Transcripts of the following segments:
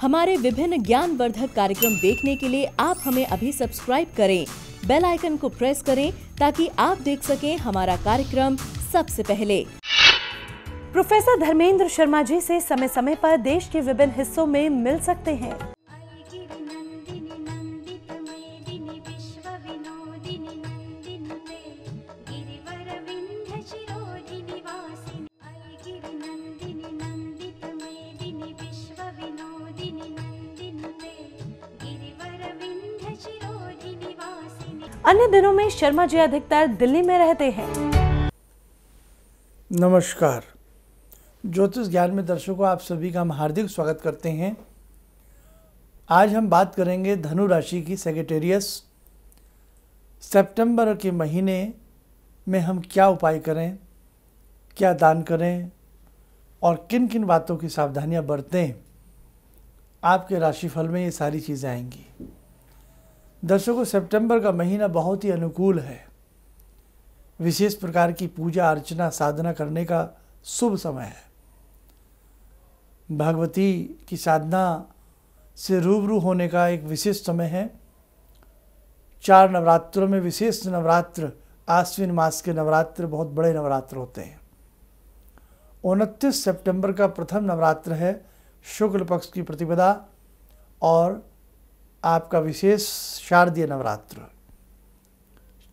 हमारे विभिन्न ज्ञानवर्धक कार्यक्रम देखने के लिए आप हमें अभी सब्सक्राइब करें बेल आइकन को प्रेस करें ताकि आप देख सकें हमारा कार्यक्रम सबसे पहले प्रोफेसर धर्मेंद्र शर्मा जी से समय समय पर देश के विभिन्न हिस्सों में मिल सकते हैं अन्य दिनों में शर्मा जी अधिकतर दिल्ली में रहते हैं नमस्कार ज्योतिष ज्ञान में दर्शकों आप सभी का हम हार्दिक स्वागत करते हैं आज हम बात करेंगे धनु राशि की सेगेटेरियस सितंबर के महीने में हम क्या उपाय करें क्या दान करें और किन किन बातों की सावधानियां बरतें आपके राशिफल में ये सारी चीज़ें आएंगी दर्शकों सितंबर का महीना बहुत ही अनुकूल है विशेष प्रकार की पूजा अर्चना साधना करने का शुभ समय है भगवती की साधना से रूबरू होने का एक विशेष समय है चार नवरात्रों में विशेष नवरात्र आश्विन मास के नवरात्र बहुत बड़े नवरात्र होते हैं उनतीस सितंबर का प्रथम नवरात्र है शुक्ल पक्ष की प्रतिपदा और आपका विशेष शारदीय नवरात्र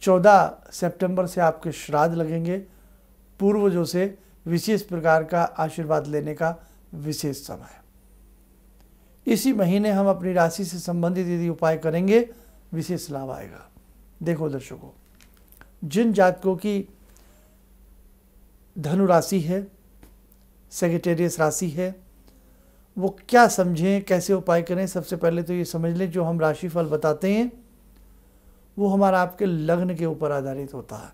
चौदह सितंबर से आपके श्राद्ध लगेंगे पूर्वजों से विशेष प्रकार का आशीर्वाद लेने का विशेष समय इसी महीने हम अपनी राशि से संबंधित यदि उपाय करेंगे विशेष लाभ आएगा देखो दर्शकों जिन जातकों की धनु राशि है सेगेटेरियस राशि है वो क्या समझें कैसे उपाय करें सबसे पहले तो ये समझ लें जो हम राशिफल बताते हैं वो हमारा आपके लग्न के ऊपर आधारित होता है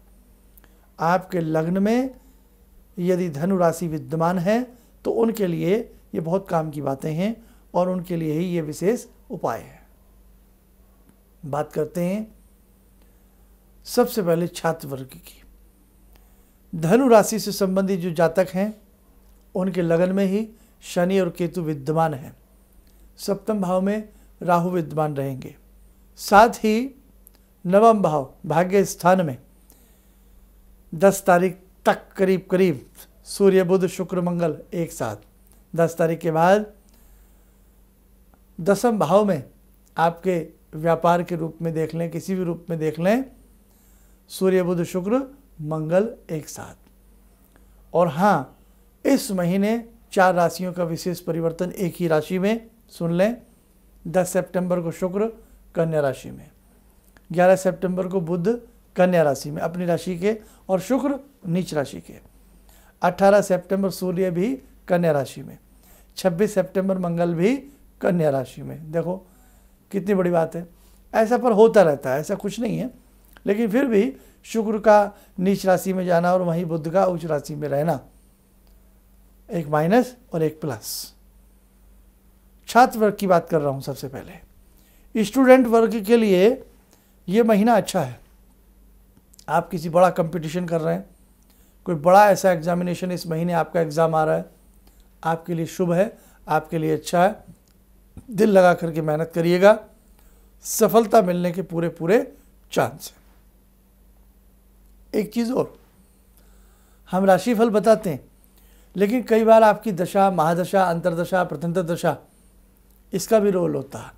आपके लग्न में यदि धनु राशि विद्यमान है तो उनके लिए ये बहुत काम की बातें हैं और उनके लिए ही ये विशेष उपाय है बात करते हैं सबसे पहले छात्र वर्ग की धनु राशि से संबंधित जो जातक हैं उनके लगन में ही शनि और केतु विद्यमान हैं सप्तम भाव में राहु विद्यमान रहेंगे साथ ही नवम भाव भाग्य स्थान में दस तारीख तक करीब करीब सूर्य बुध शुक्र मंगल एक साथ दस तारीख के बाद दसम भाव में आपके व्यापार के रूप में देख लें किसी भी रूप में देख लें सूर्य बुध शुक्र मंगल एक साथ और हाँ इस महीने चार राशियों का विशेष परिवर्तन एक ही राशि में सुन लें दस सितंबर को शुक्र कन्या राशि में ग्यारह सितंबर को बुध कन्या राशि में अपनी राशि के और शुक्र नीच राशि के 18 सितंबर सूर्य भी कन्या राशि में 26 सितंबर मंगल भी कन्या राशि में देखो कितनी बड़ी बात है ऐसा पर होता रहता है ऐसा कुछ नहीं है लेकिन फिर भी शुक्र का नीच राशि में जाना और वहीं बुद्ध का उच्च राशि में रहना एक माइनस और एक प्लस छात्र वर्ग की बात कर रहा हूँ सबसे पहले स्टूडेंट वर्ग के लिए ये महीना अच्छा है आप किसी बड़ा कंपटीशन कर रहे हैं कोई बड़ा ऐसा एग्जामिनेशन इस महीने आपका एग्ज़ाम आ रहा है आपके लिए शुभ है आपके लिए अच्छा है दिल लगा करके मेहनत करिएगा सफलता मिलने के पूरे पूरे चांस हैं एक चीज़ और हम राशिफल बताते हैं लेकिन कई बार आपकी दशा महादशा अंतरदशा प्रतंत्र दशा इसका भी रोल होता है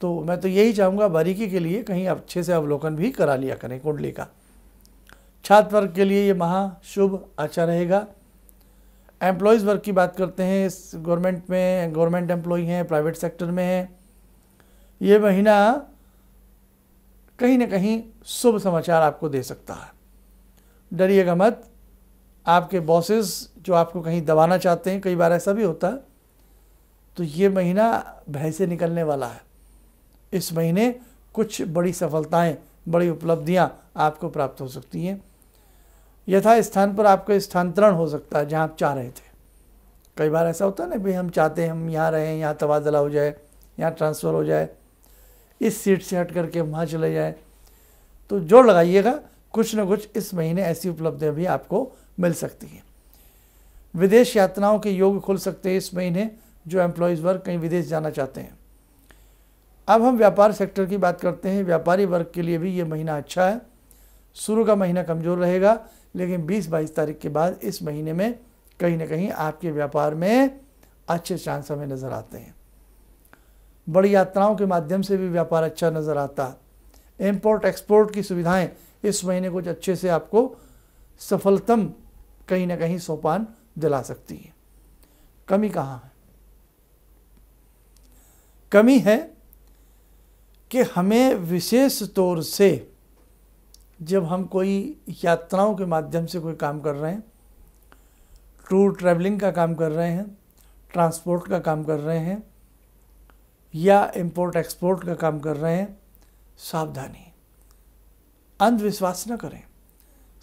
तो मैं तो यही चाहूँगा बारीकी के लिए कहीं अच्छे से अवलोकन भी करा लिया करें कुंडली का छात्र वर्ग के लिए ये महा शुभ अच्छा रहेगा एम्प्लॉयज़ वर्ग की बात करते हैं इस गवर्नमेंट में गवर्नमेंट एम्प्लॉय हैं प्राइवेट सेक्टर में हैं ये महीना कहीं ना कहीं शुभ समाचार आपको दे सकता है डरिएगा मत आपके बॉसेस जो आपको कहीं दबाना चाहते हैं कई बार ऐसा भी होता है तो ये महीना भय से निकलने वाला है इस महीने कुछ बड़ी सफलताएं बड़ी उपलब्धियां आपको प्राप्त हो सकती हैं यथा स्थान पर आपका स्थानांतरण हो सकता है जहां आप चाह रहे थे कई बार ऐसा होता है ना भाई हम चाहते हैं हम यहाँ रहें यहाँ तबादला हो जाए यहाँ ट्रांसफ़र हो जाए इस सीट से हट करके वहाँ चले जाएँ तो जोर लगाइएगा कुछ ना कुछ इस महीने ऐसी उपलब्धियाँ भी आपको मिल सकती हैं विदेश यात्राओं के योग खुल सकते हैं इस महीने जो एम्प्लॉयज़ वर्ग कहीं विदेश जाना चाहते हैं अब हम व्यापार सेक्टर की बात करते हैं व्यापारी वर्ग के लिए भी ये महीना अच्छा है शुरू का महीना कमज़ोर रहेगा लेकिन 20-22 तारीख के बाद इस महीने में कहीं ना कहीं आपके व्यापार में अच्छे चांस हमें नज़र आते हैं बड़ी यात्राओं के माध्यम से भी व्यापार अच्छा नज़र आता है इम्पोर्ट एक्सपोर्ट की सुविधाएं इस महीने कुछ अच्छे से आपको सफलतम कहीं ना कहीं सोपान जला सकती है कमी कहाँ है कमी है कि हमें विशेष तौर से जब हम कोई यात्राओं के माध्यम से कोई काम कर रहे हैं टूर ट्रैवलिंग का काम कर रहे हैं ट्रांसपोर्ट का काम कर रहे हैं या इंपोर्ट एक्सपोर्ट का काम कर रहे हैं सावधानी अंधविश्वास न करें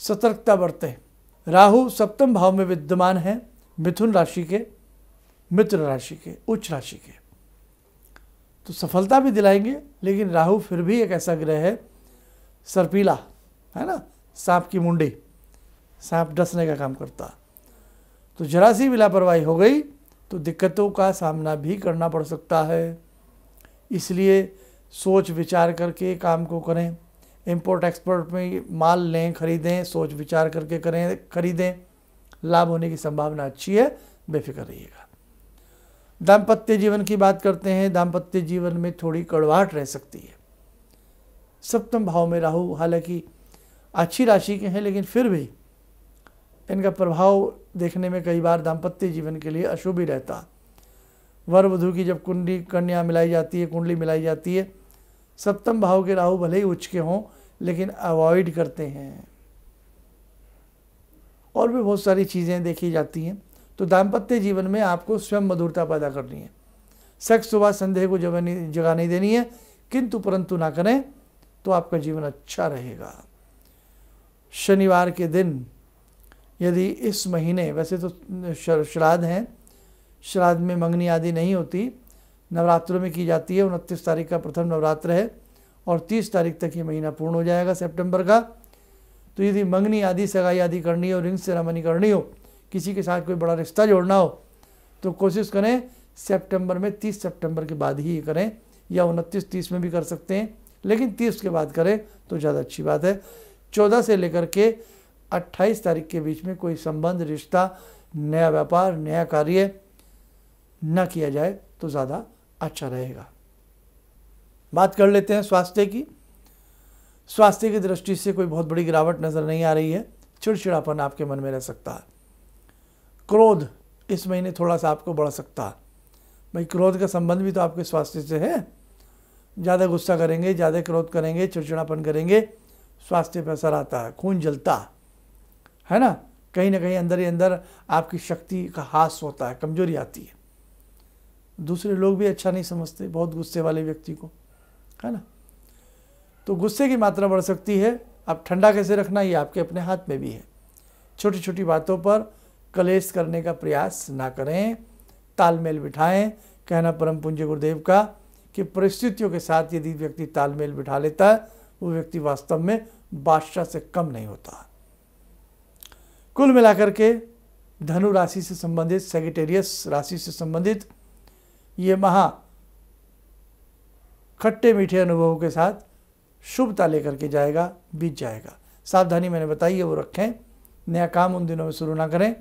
सतर्कता बरतें राहु सप्तम भाव में विद्यमान है मिथुन राशि के मित्र राशि के उच्च राशि के तो सफलता भी दिलाएंगे लेकिन राहु फिर भी एक ऐसा ग्रह है सरपीला है ना सांप की मुंडी सांप डसने का काम करता तो जरा सी भी लापरवाही हो गई तो दिक्कतों का सामना भी करना पड़ सकता है इसलिए सोच विचार करके काम को करें इम्पोर्ट एक्सपोर्ट में माल लें खरीदें सोच विचार करके करें खरीदें लाभ होने की संभावना अच्छी है बेफिक्र रहिएगा दाम्पत्य जीवन की बात करते हैं दाम्पत्य जीवन में थोड़ी कड़वाहट रह सकती है सप्तम भाव में राहु हालांकि अच्छी राशि के हैं लेकिन फिर भी इनका प्रभाव देखने में कई बार दाम्पत्य जीवन के लिए अशुभ ही रहता वर वधु की जब कुंडली कन्या मिलाई जाती है कुंडली मिलाई जाती है सप्तम भाव के राहु भले ही उच्च के हों लेकिन अवॉइड करते हैं और भी बहुत सारी चीज़ें देखी जाती हैं तो दाम्पत्य जीवन में आपको स्वयं मधुरता पैदा करनी है सेक्स सुबह संदेह को जगह नहीं जगह नहीं देनी है किंतु परंतु ना करें तो आपका जीवन अच्छा रहेगा शनिवार के दिन यदि इस महीने वैसे तो श्राद्ध हैं श्राद्ध में मंगनी आदि नहीं होती नवरात्रों में की जाती है उनतीस तारीख का प्रथम नवरात्र है और तीस तारीख तक ये महीना पूर्ण हो जाएगा सेप्टेम्बर का तो यदि मंगनी आदि सगाई आदि करनी हो रिंग सेरामनी करनी हो किसी के साथ कोई बड़ा रिश्ता जोड़ना हो तो कोशिश करें सितंबर में 30 सितंबर के बाद ही करें या उनतीस तीस में भी कर सकते हैं लेकिन 30 के बाद करें तो ज़्यादा अच्छी बात है 14 से लेकर के 28 तारीख के बीच में कोई संबंध रिश्ता नया व्यापार नया कार्य न किया जाए तो ज़्यादा अच्छा रहेगा बात कर लेते हैं स्वास्थ्य की स्वास्थ्य की दृष्टि से कोई बहुत बड़ी गिरावट नज़र नहीं आ रही है चिड़चिड़ापन आपके मन में रह सकता है क्रोध इस महीने थोड़ा सा आपको बढ़ सकता है भाई क्रोध का संबंध भी तो आपके स्वास्थ्य से है ज़्यादा गुस्सा करेंगे ज़्यादा क्रोध करेंगे चिड़चिड़ापन करेंगे स्वास्थ्य पर असर आता है खून जलता है ना कहीं ना कहीं अंदर ही अंदर आपकी शक्ति का हास होता है कमजोरी आती है दूसरे लोग भी अच्छा नहीं समझते बहुत गुस्से वाले व्यक्ति को है ना तो गुस्से की मात्रा बढ़ सकती है आप ठंडा कैसे रखना ये आपके अपने हाथ में भी है छोटी छोटी बातों पर कलेश करने का प्रयास ना करें तालमेल बिठाएं कहना परम पुंज गुरुदेव का कि परिस्थितियों के साथ यदि व्यक्ति तालमेल बिठा लेता है वो व्यक्ति वास्तव में बादशाह से कम नहीं होता कुल मिलाकर के धनु राशि से संबंधित सेगिटेरियस राशि से संबंधित ये महा खट्टे मीठे अनुभवों के साथ शुभता लेकर के जाएगा बीत जाएगा सावधानी मैंने बताई है वो रखें नया काम उन दिनों में शुरू ना करें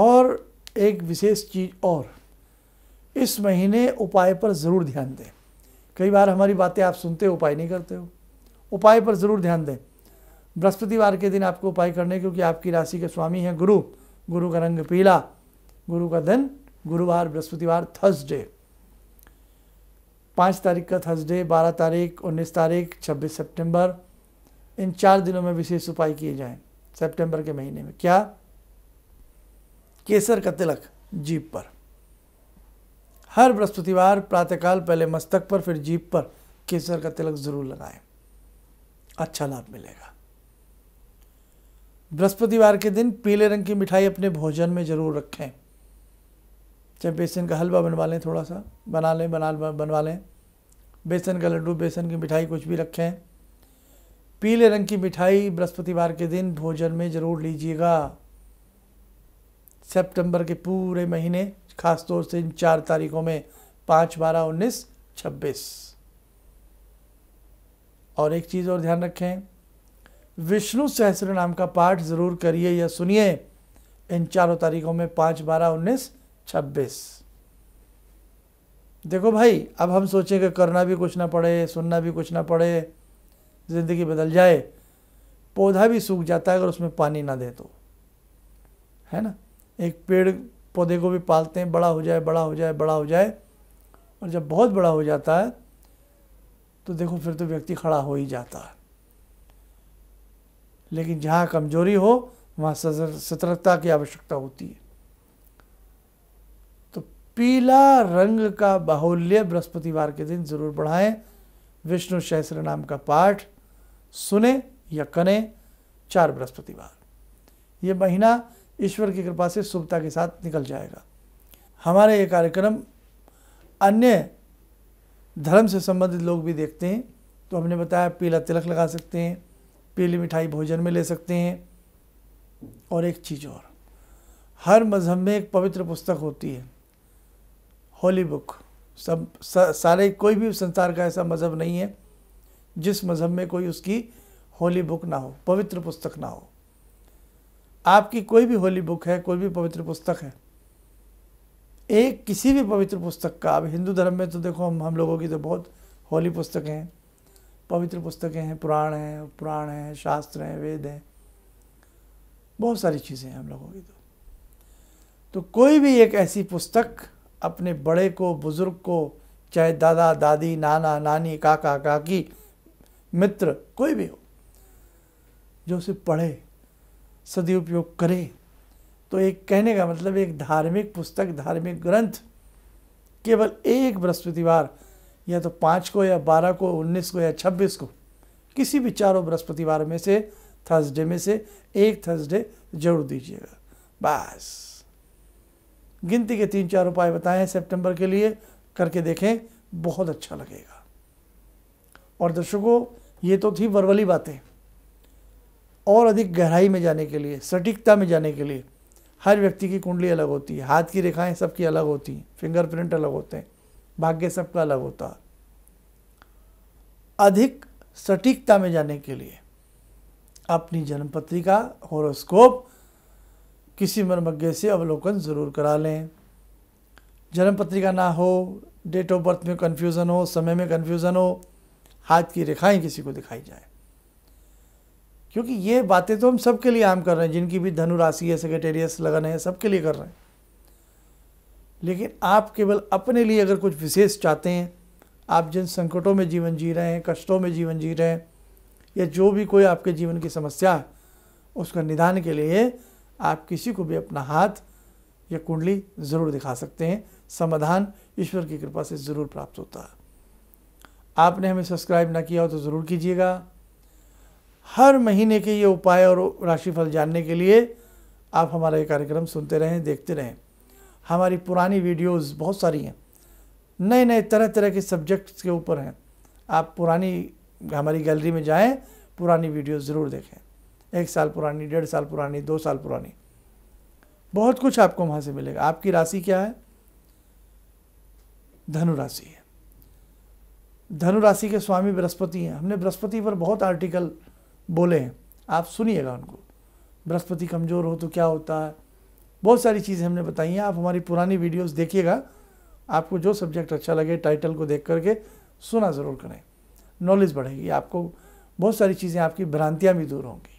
और एक विशेष चीज़ और इस महीने उपाय पर ज़रूर ध्यान दें कई बार हमारी बातें आप सुनते हो उपाय नहीं करते हो उपाय पर ज़रूर ध्यान दें बृहस्पतिवार के दिन आपको उपाय करने क्योंकि आपकी राशि के स्वामी हैं गुरु गुरु का रंग पीला गुरु का धन गुरुवार बृहस्पतिवार थर्सडे पाँच तारीख का थर्सडे बारह तारीख उन्नीस तारीख छब्बीस सितंबर इन चार दिनों में विशेष उपाय किए जाएं सितंबर के महीने में क्या केसर का तिलक जीप पर हर बृहस्पतिवार प्रातःकाल पहले मस्तक पर फिर जीप पर केसर का तिलक जरूर लगाएं अच्छा लाभ मिलेगा बृहस्पतिवार के दिन पीले रंग की मिठाई अपने भोजन में जरूर रखें चाहे बेसन का हलवा बनवा लें थोड़ा सा बना लें बना बनवा लें बेसन का लड्डू बेसन की मिठाई कुछ भी रखें पीले रंग की मिठाई बृहस्पतिवार के दिन भोजन में ज़रूर लीजिएगा सितंबर के पूरे महीने खासतौर से इन चार तारीखों में पाँच बारह उन्नीस छब्बीस और एक चीज़ और ध्यान रखें विष्णु सहस्र नाम का पाठ ज़रूर करिए या सुनिए इन चारों तारीखों में पाँच बारह उन्नीस छब्बीस देखो भाई अब हम सोचें कि करना भी कुछ ना पड़े सुनना भी कुछ ना पड़े ज़िंदगी बदल जाए पौधा भी सूख जाता है अगर उसमें पानी ना दे तो है ना एक पेड़ पौधे को भी पालते हैं बड़ा हो जाए बड़ा हो जाए बड़ा हो जाए और जब बहुत बड़ा हो जाता है तो देखो फिर तो व्यक्ति खड़ा हो ही जाता है लेकिन जहाँ कमजोरी हो वहाँ सतर्कता की आवश्यकता होती है पीला रंग का बाहुल्य बृहस्पतिवार के दिन जरूर बढ़ाएं विष्णु सहस्र नाम का पाठ सुने या करें चार बृहस्पतिवार ये महीना ईश्वर की कृपा से शुभता के साथ निकल जाएगा हमारे ये कार्यक्रम अन्य धर्म से संबंधित लोग भी देखते हैं तो हमने बताया पीला तिलक लगा सकते हैं पीली मिठाई भोजन में ले सकते हैं और एक चीज़ और हर मज़हब में एक पवित्र पुस्तक होती है होली बुक सब सारे कोई भी संसार का ऐसा मज़हब नहीं है जिस मज़हब में कोई उसकी होली बुक ना हो पवित्र पुस्तक ना हो आपकी कोई भी होली बुक है कोई भी पवित्र पुस्तक है एक किसी भी पवित्र पुस्तक का अब हिंदू धर्म में तो देखो हम हम लोगों की तो बहुत होली पुस्तकें हैं पवित्र पुस्तकें हैं पुराण हैं पुराण हैं शास्त्र हैं वेद हैं बहुत सारी चीज़ें हैं हम लोगों की तो तो कोई भी एक ऐसी पुस्तक अपने बड़े को बुज़ुर्ग को चाहे दादा दादी नाना नानी काका काकी मित्र कोई भी हो जो उसे पढ़े सदुपयोग करे तो एक कहने का मतलब एक धार्मिक पुस्तक धार्मिक ग्रंथ केवल एक बृहस्पतिवार या तो पाँच को या बारह को उन्नीस को या छब्बीस को किसी भी चारों बृहस्पतिवार में से थर्सडे में से एक थर्सडे जरूर दीजिएगा बस गिनती के तीन चार उपाय बताएं सितंबर सेप्टेम्बर के लिए करके देखें बहुत अच्छा लगेगा और दर्शकों ये तो थी वरवली बातें और अधिक गहराई में जाने के लिए सटीकता में जाने के लिए हर व्यक्ति की कुंडली अलग होती है हाथ की रेखाएं सबकी अलग होती हैं फिंगरप्रिंट अलग होते हैं भाग्य सबका अलग होता अधिक सटीकता में जाने के लिए अपनी जन्म पत्रिका होरोस्कोप किसी मनमग्गे से अवलोकन ज़रूर करा लें जन्म पत्रिका ना हो डेट ऑफ बर्थ में कन्फ्यूज़न हो समय में कन्फ्यूज़न हो हाथ की रेखाएं किसी को दिखाई जाए क्योंकि ये बातें तो हम सबके लिए आम कर रहे हैं जिनकी भी धनु राशि है सेक्रेटेरियस लगन है सबके लिए कर रहे हैं लेकिन आप केवल अपने लिए अगर कुछ विशेष चाहते हैं आप जिन संकटों में जीवन जी रहे हैं कष्टों में जीवन जी रहे हैं या जो भी कोई आपके जीवन की समस्या है उसका निदान के लिए आप किसी को भी अपना हाथ या कुंडली ज़रूर दिखा सकते हैं समाधान ईश्वर की कृपा से ज़रूर प्राप्त होता है आपने हमें सब्सक्राइब ना किया हो तो ज़रूर कीजिएगा हर महीने के ये उपाय और राशिफल जानने के लिए आप हमारा ये कार्यक्रम सुनते रहें देखते रहें हमारी पुरानी वीडियोस बहुत सारी हैं नए नए तरह तरह के सब्जेक्ट्स के ऊपर हैं आप पुरानी हमारी गैलरी में जाएं पुरानी वीडियो ज़रूर देखें एक साल पुरानी डेढ़ साल पुरानी दो साल पुरानी बहुत कुछ आपको वहाँ से मिलेगा आपकी राशि क्या है धनु राशि है धनु राशि के स्वामी बृहस्पति हैं हमने बृहस्पति पर बहुत आर्टिकल बोले हैं आप सुनिएगा उनको बृहस्पति कमज़ोर हो तो क्या होता है बहुत सारी चीज़ें हमने बताई हैं आप हमारी पुरानी वीडियोस देखिएगा आपको जो सब्जेक्ट अच्छा लगे टाइटल को देख करके सुना ज़रूर करें नॉलेज बढ़ेगी आपको बहुत सारी चीज़ें आपकी भ्रांतियाँ भी दूर होंगी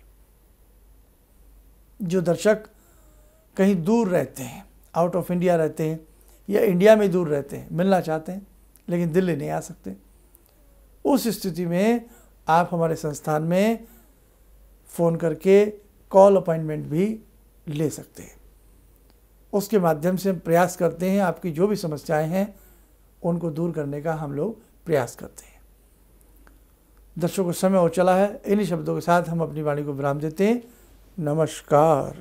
जो दर्शक कहीं दूर रहते हैं आउट ऑफ इंडिया रहते हैं या इंडिया में दूर रहते हैं मिलना चाहते हैं लेकिन दिल्ली नहीं आ सकते उस स्थिति में आप हमारे संस्थान में फ़ोन करके कॉल अपॉइंटमेंट भी ले सकते हैं उसके माध्यम से हम प्रयास करते हैं आपकी जो भी समस्याएं हैं उनको दूर करने का हम लोग प्रयास करते हैं दर्शकों समय हो चला है इन्हीं शब्दों के साथ हम अपनी वाणी को विराम देते हैं नमस्कार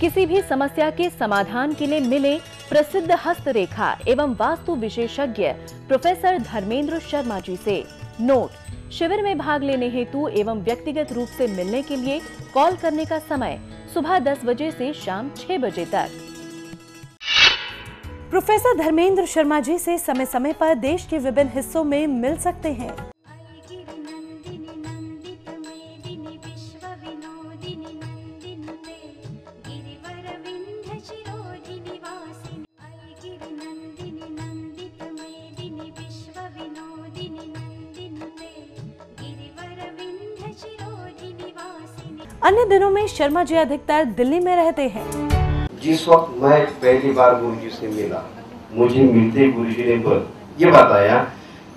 किसी भी समस्या के समाधान के लिए मिले प्रसिद्ध हस्तरेखा एवं वास्तु विशेषज्ञ प्रोफेसर धर्मेंद्र शर्मा जी से नोट शिविर में भाग लेने हेतु एवं व्यक्तिगत रूप से मिलने के लिए कॉल करने का समय सुबह 10 बजे से शाम 6 बजे तक प्रोफेसर धर्मेंद्र शर्मा जी से समय समय पर देश के विभिन्न हिस्सों में मिल सकते हैं अन्य दिनों में शर्मा जी अधिकतर दिल्ली में रहते हैं जिस वक्त मैं पहली बार गुरु जी से मिला मुझे मिलते गुरु जी ने ये बताया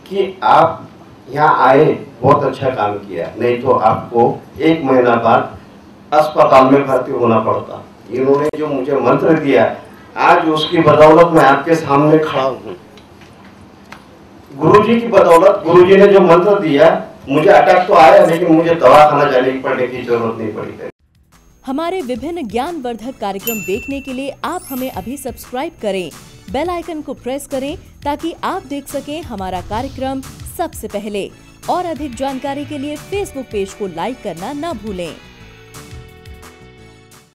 कि आप यहाँ आए बहुत अच्छा काम किया नहीं तो आपको एक महीना बाद अस्पताल में भर्ती होना पड़ता इन्होंने जो मुझे मंत्र दिया आज उसकी बदौलत मैं आपके सामने खड़ा हूँ गुरु जी की बदौलत गुरु जी ने जो मंत्र दिया मुझे अटक तो आया लेकिन मुझे दवा खाना जाने पड़ने की जरूरत नहीं पड़ी है हमारे विभिन्न ज्ञान वर्धक कार्यक्रम देखने के लिए आप हमें अभी सब्सक्राइब करें बेल आइकन को प्रेस करें ताकि आप देख सकें हमारा कार्यक्रम सबसे पहले और अधिक जानकारी के लिए फेसबुक पेज को लाइक करना न भूलें